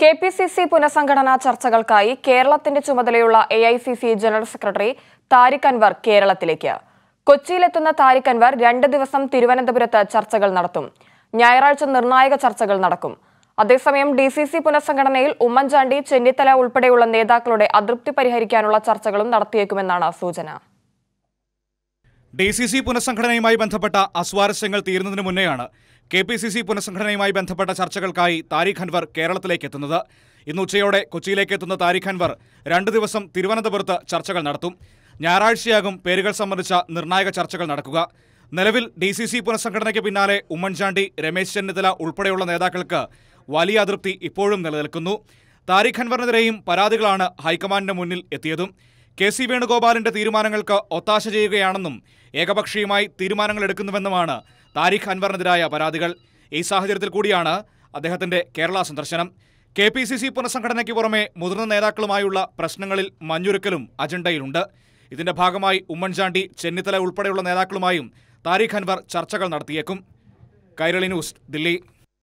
K P C C പുനഃസംഘടനാ ചർച്ചകൾക്കായി കേരളത്തിന്റെ ചുമതലയുള്ള A I C C general secretary Tariq Anwar കേരളത്തിലേക്ക് കൊച്ചിയിലെത്തുന്ന താരിഖ് അൻവർ രണ്ട് ദിവസം തിരുവനന്തപുരത്ത് ചർച്ചകൾ നടത്തും ഞായറാഴ്ച നിർണായക ചർച്ചകൾ നടക്കും അതേസമയം ഡി സി സി പുനഃസംഘടനയിൽ ഉമ്മൻചാണ്ടി ചെന്നിത്തല ഉൾപ്പെടെയുള്ള നേതാക്കളുടെ അതൃപ്തി പരിഹരിക്കാനുള്ള ചർച്ചകളും നടത്തിയേക്കുമെന്നാണ് സൂചന ഡി സി സി പുനഃസംഘടനയുമായി ബന്ധപ്പെട്ട അസ്വാരസ്യങ്ങൾ തീരുന്നതിന് മുന്നെയാണ് കെ പി സി സി പുനഃസംഘടനയുമായി ബന്ധപ്പെട്ട ചർച്ചകൾക്കായി താരിഖ് അൻവർ കേരളത്തിലേക്ക് എത്തുന്നത് ഇന്ന് ഉച്ചയോടെ കൊച്ചിയിലേക്ക് എത്തുന്ന താരിഖ് അൻവർ രണ്ട് ദിവസം തിരുവനന്തപുരത്ത് ചർച്ചകൾ നടത്തും ഞായറാഴ്ചയാകും പേരുകൾ സംബന്ധിച്ച നിർണായക ചർച്ചകൾ നടക്കുക നിലവിൽ ഡി സി സി പുനഃസംഘടനയ്ക്ക് പിന്നാലെ ഉമ്മൻചാണ്ടി രമേശ് ചെന്നിത്തല ഉൾപ്പെടെയുള്ള നേതാക്കൾക്ക് വലിയ അതൃപ്തി ഇപ്പോഴും നിലനിൽക്കുന്നു താരിഖ് അൻവറിനെതിരെയും പരാതികളാണ് ഹൈക്കമാൻഡിന് മുന്നിൽ എത്തിയതും കെ സി വേണുഗോപാലിന്റെ തീരുമാനങ്ങൾക്ക് ഒത്താശ ചെയ്യുകയാണെന്നും ഏകപക്ഷീയമായി തീരുമാനങ്ങൾ എടുക്കുന്നുവെന്നുമാണ് താരിഖ് അൻവറിനെതിരായ പരാതികൾ ഈ സാഹചര്യത്തിൽ കൂടിയാണ് അദ്ദേഹത്തിന്റെ കേരള സന്ദർശനം കെ പി സി സി പുനഃസംഘടനയ്ക്ക് പുറമെ മുതിർന്ന നേതാക്കളുമായുള്ള പ്രശ്നങ്ങളിൽ മഞ്ഞുരുക്കലും അജണ്ടയിലുണ്ട് ഇതിന്റെ ഭാഗമായി ഉമ്മൻചാണ്ടി ചെന്നിത്തല ഉൾപ്പെടെയുള്ള നേതാക്കളുമായും താരിഖ് അൻവർ ചർച്ചകൾ നടത്തിയേക്കും കൈരളി ന്യൂസ് ദില്ലി